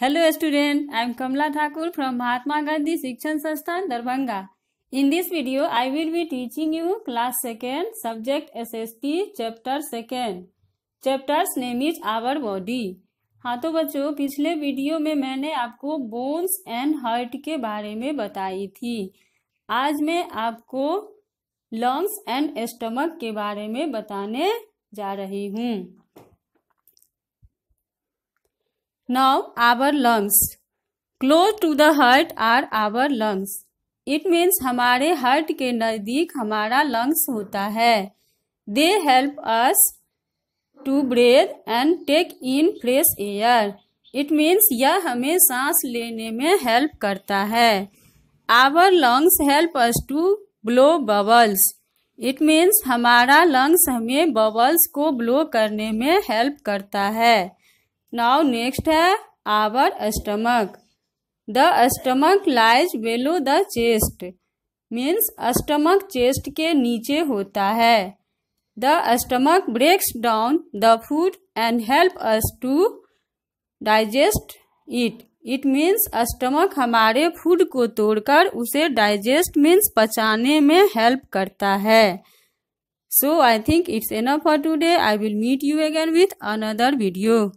Hello student I am Kamla Thakur from Mahatma Gandhi शिक्षण संस्थान Darbhanga in this video I will be teaching you class second subject S S SST chapter second chapter name is our body हाँ तो बच्चों पिछले video में मैंने आपको बोन्स एंड हार्ट के बारे में बताई थी आज मैं आपको लंग्स एंड स्टमक के बारे में बताने जा रही हूँ Now our lungs. Close to the heart are our lungs. It means हमारे हार्ट के नज़दीक हमारा लंग्स होता है they help us to breathe and take in fresh air it means यह हमें सांस लेने में हेल्प करता है our lungs help us to blow bubbles it means हमारा लंग्स हमें बबल्स को ब्लो करने में हेल्प करता है नाउ नेक्स्ट है our stomach the stomach lies below the chest means stomach chest के नीचे होता है the stomach breaks down the food and help us to digest it it means stomach हमारे फूड को तोड़कर उसे डाइजेस्ट मीन्स पचाने में हेल्प करता है so I think it's enough for today I will meet you again with another video